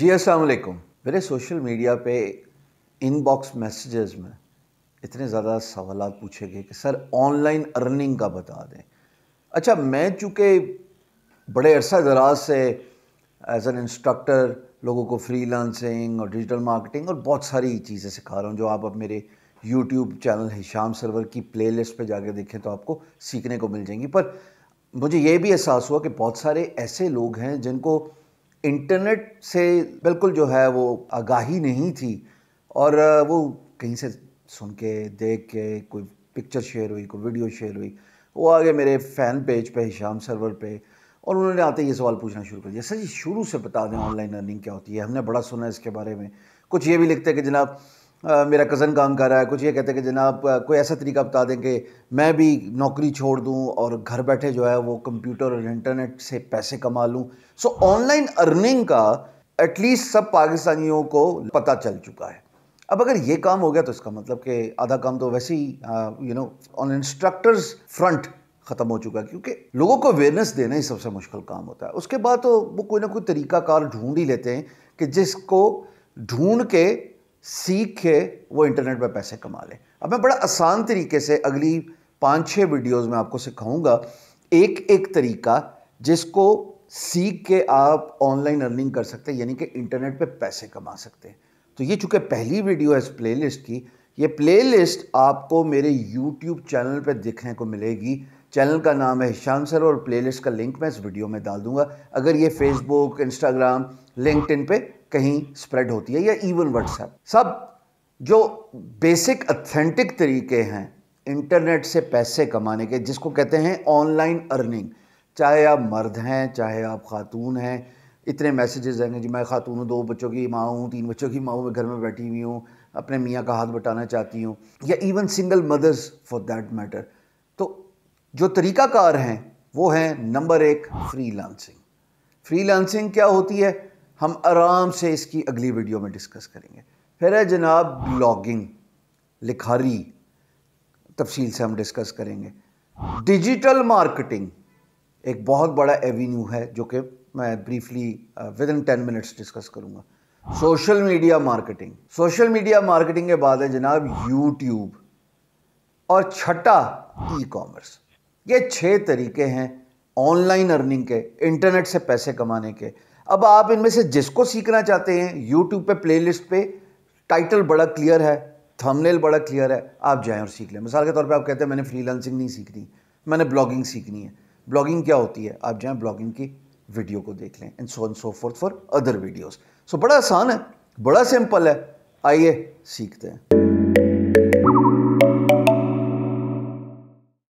जी असलकुम मेरे social media पे इनबॉक्स मैसेजेस में इतने ज़्यादा सवाल पूछे गए कि सर ऑनलाइन अर्निंग का बता दें अच्छा मैं चूँकि बड़े अरसा दराज से एज एन इंस्ट्रक्टर लोगों को फ्रीलांसिंग और डिजिटल मार्केटिंग और बहुत सारी चीज़ें सिखा रहा हूँ जो आप अब मेरे यूट्यूब चैनल हिशाम सरवर की प्ले लिस्ट पर जाकर देखें तो आपको सीखने को मिल जाएंगी पर मुझे ये भी एहसास हुआ कि बहुत सारे ऐसे लोग हैं जिनको इंटरनेट से बिल्कुल जो है वो आगाही नहीं थी और वो कहीं से सुन के देख के कोई पिक्चर शेयर हुई कोई वीडियो शेयर हुई वो आ गए मेरे फ़ैन पेज पे शाम सर्वर पे और उन्होंने आते ये सवाल पूछना शुरू कर दिया सर जी शुरू से बता दें ऑनलाइन अर्निंग क्या होती है हमने बड़ा सुना है इसके बारे में कुछ ये भी लिखते हैं कि जनाब मेरा कज़न काम कर रहा है कुछ ये कहते हैं कि जनाब कोई ऐसा तरीका बता दें कि मैं भी नौकरी छोड़ दूं और घर बैठे जो है वो कंप्यूटर और इंटरनेट से पैसे कमा लूं सो ऑनलाइन अर्निंग का एटलीस्ट सब पाकिस्तानियों को पता चल चुका है अब अगर ये काम हो गया तो इसका मतलब कि आधा काम तो वैसे ही you know on instructors front ख़त्म हो चुका है क्योंकि लोगों को अवेयरनेस देना ही सबसे मुश्किल काम होता है उसके बाद तो वो कोई ना कोई तरीकाकार ढूंढ ही लेते हैं कि जिसको ढूंढ के सीख के वो इंटरनेट पर पैसे कमा लें अब मैं बड़ा आसान तरीके से अगली पाँच छः वीडियोस में आपको सिखाऊंगा एक एक तरीका जिसको सीख के आप ऑनलाइन अर्निंग कर सकते हैं यानी कि इंटरनेट पे पैसे कमा सकते हैं तो ये चूँकि पहली वीडियो है इस प्लेलिस्ट की ये प्लेलिस्ट आपको मेरे यूट्यूब चैनल पे देखने को मिलेगी चैनल का नाम है हिशाम सर और प्लेलिस्ट का लिंक मैं इस वीडियो में डाल दूंगा अगर ये फेसबुक इंस्टाग्राम लिंकड पे कहीं स्प्रेड होती है या इवन व्हाट्सएप सब जो बेसिक अथेंटिक तरीके हैं इंटरनेट से पैसे कमाने के जिसको कहते हैं ऑनलाइन अर्निंग चाहे आप मर्द हैं चाहे आप खातून हैं इतने मैसेजेस आएंगे जी मैं खातून हूँ दो बच्चों की माँ हूँ तीन बच्चों की माँ हूँ मैं घर में बैठी हुई हूँ अपने मियाँ का हाथ बटाना चाहती हूँ या even single mothers for that matter तो जो तरीकाकार हैं वो हैं नंबर एक फ्री लांसिंग फ्री लांसिंग क्या होती है हम आराम से इसकी अगली वीडियो में डिस्कस करेंगे फिर है जनाब ब्लॉगिंग लिखारी तफसील से हम डिस्कस करेंगे डिजिटल मार्केटिंग एक बहुत बड़ा एवेन्यू है जो कि मैं briefly within ten minutes discuss करूँगा social media marketing social media marketing के बाद है जनाब यूट्यूब और छठा ई कॉमर्स ये छः तरीके हैं ऑनलाइन अर्निंग के इंटरनेट से पैसे कमाने के अब आप इनमें से जिसको सीखना चाहते हैं यूट्यूब पे प्लेलिस्ट पे टाइटल बड़ा क्लियर है थंबनेल बड़ा क्लियर है आप जाएं और सीख लें मिसाल के तौर पे आप कहते हैं मैंने फ्रीलांसिंग नहीं सीखनी मैंने ब्लॉगिंग सीखनी है ब्लॉगिंग क्या होती है आप जाएं ब्लॉगिंग की वीडियो को देख लें and so and so for for other videos so बड़ा आसान है बड़ा सिंपल है आइए सीखते हैं